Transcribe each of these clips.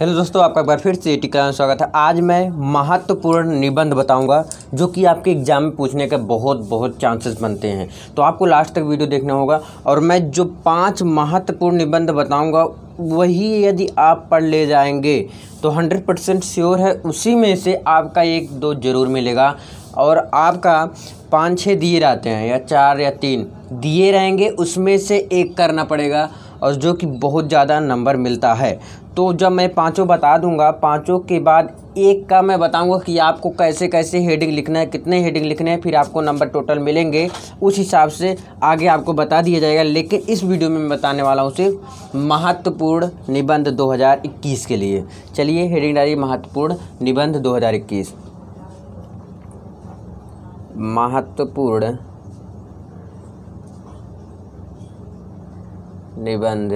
hello दोस्तों आपका एक बार फिर से टिकला में स्वागत है आज मैं महत्वपूर्ण निबंध बताऊंगा जो कि आपके एग्जाम में पूछने के बहुत बहुत चांसेस बनते हैं तो आपको लास्ट तक वीडियो देखना होगा और मैं जो पांच महत्वपूर्ण निबंध बताऊंगा वही यदि आप पढ़ ले जाएंगे तो 100 परसेंट श्योर है उसी में से आपका एक दो जरूर मिलेगा और आपका पाँच छः दिए रहते हैं या चार या तीन दिए रहेंगे उसमें से एक करना पड़ेगा और जो कि बहुत ज़्यादा नंबर मिलता है तो जब मैं पाँचों बता दूंगा पाँचों के बाद एक का मैं बताऊंगा कि आपको कैसे कैसे हेडिंग लिखना है कितने हेडिंग लिखने हैं फिर आपको नंबर टोटल मिलेंगे उस हिसाब से आगे आपको बता दिया जाएगा लेकिन इस वीडियो में मैं बताने वाला हूँ सिर्फ महत्वपूर्ण निबंध 2021 के लिए चलिए हेडिंग डाली महत्वपूर्ण निबंध दो महत्वपूर्ण निबंध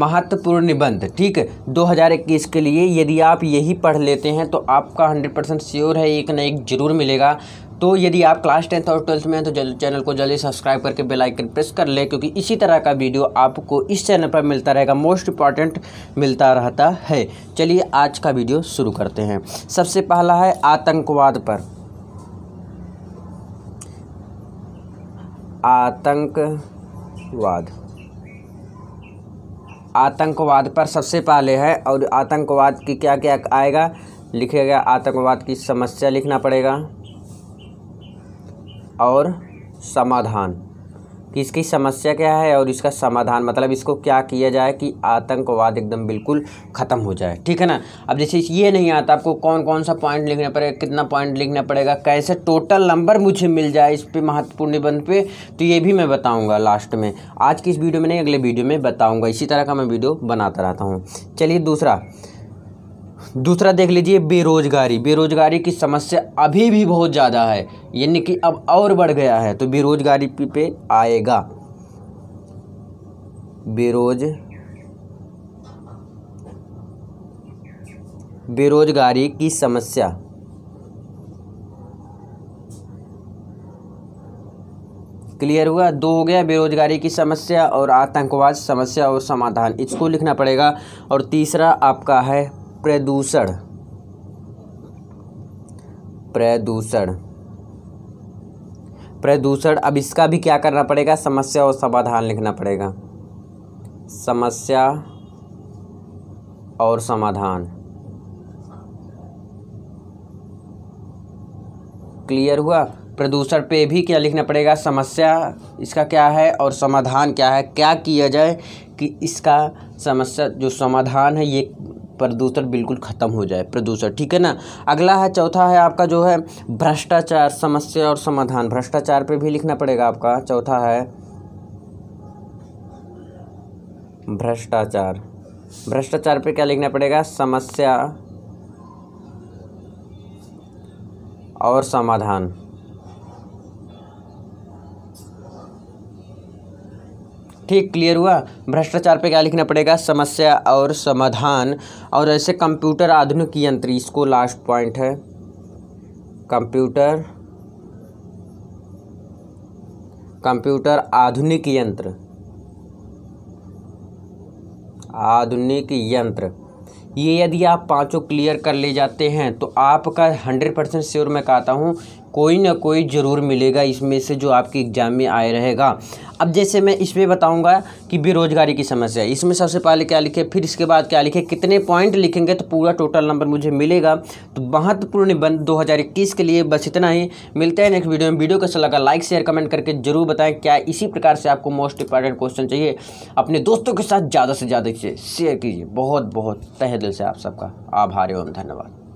महत्वपूर्ण निबंध ठीक है 2021 के लिए यदि आप यही पढ़ लेते हैं तो आपका 100 परसेंट श्योर है एक ना एक ज़रूर मिलेगा तो यदि आप क्लास टेंथ और ट्वेल्थ में हैं तो जल, चैनल को जल्दी सब्सक्राइब करके बेल आइकन प्रेस कर ले क्योंकि इसी तरह का वीडियो आपको इस चैनल पर मिलता रहेगा मोस्ट इंपॉर्टेंट मिलता रहता है चलिए आज का वीडियो शुरू करते हैं सबसे पहला है आतंकवाद पर आतंकवाद आतंकवाद पर सबसे पहले है और आतंकवाद की क्या क्या आएगा लिखेगा आतंकवाद की समस्या लिखना पड़ेगा और समाधान कि इसकी समस्या क्या है और इसका समाधान मतलब इसको क्या किया जाए कि आतंकवाद एकदम बिल्कुल ख़त्म हो जाए ठीक है ना अब जैसे ये नहीं आता आपको कौन कौन सा पॉइंट लिखना पड़ेगा कितना पॉइंट लिखना पड़ेगा कैसे टोटल नंबर मुझे मिल जाए इस पर महत्वपूर्ण निबंध पे तो ये भी मैं बताऊँगा लास्ट में आज की इस वीडियो में नहीं अगले वीडियो में बताऊँगा इसी तरह का मैं वीडियो बनाता रहता हूँ चलिए दूसरा दूसरा देख लीजिए बेरोज़गारी बेरोज़गारी की समस्या अभी भी बहुत ज़्यादा है यानी कि अब और बढ़ गया है तो बेरोज़गारी पे आएगा बेरोज बेरोजगारी की समस्या क्लियर हुआ दो हो गया बेरोजगारी की समस्या और आतंकवाद समस्या और समाधान इसको लिखना पड़ेगा और तीसरा आपका है प्रदूषण प्रदूषण प्रदूषण अब इसका भी क्या करना पड़ेगा समस्या और समाधान लिखना पड़ेगा समस्या और समाधान क्लियर हुआ प्रदूषण पे भी क्या लिखना पड़ेगा समस्या इसका क्या है और समाधान क्या है क्या किया जाए कि इसका समस्या जो समाधान है ये प्रदूषण बिल्कुल ख़त्म हो जाए प्रदूषण ठीक है ना अगला है चौथा है आपका जो है भ्रष्टाचार समस्या और समाधान भ्रष्टाचार पे भी लिखना पड़ेगा आपका चौथा है भ्रष्टाचार भ्रष्टाचार पे क्या लिखना पड़ेगा समस्या और समाधान ठीक क्लियर हुआ भ्रष्टाचार पे क्या लिखना पड़ेगा समस्या और समाधान और ऐसे कंप्यूटर आधुनिक यंत्र इसको लास्ट पॉइंट है कंप्यूटर कंप्यूटर आधुनिक यंत्र आधुनिक यंत्र ये यदि आप पांचों क्लियर कर ले जाते हैं तो आपका हंड्रेड परसेंट श्योर मैं कहता हूँ कोई ना कोई ज़रूर मिलेगा इसमें से जो आपके एग्ज़ाम में आए रहेगा अब जैसे मैं इसमें बताऊंगा कि बेरोजगारी की समस्या इसमें सबसे पहले क्या लिखे फिर इसके बाद क्या लिखे कितने पॉइंट लिखेंगे तो पूरा टोटल नंबर मुझे मिलेगा तो महत्वपूर्ण निबंध 2021 के लिए बस इतना ही मिलते हैं नेक्स्ट वीडियो में वीडियो कैसा लगा लाइक शेयर कमेंट करके जरूर बताएँ क्या इसी प्रकार से आपको मोस्ट इंपॉर्टेंट क्वेश्चन चाहिए अपने दोस्तों के साथ ज़्यादा से ज़्यादा शेयर कीजिए बहुत बहुत तहे दिल से आप सबका आभार एवं धन्यवाद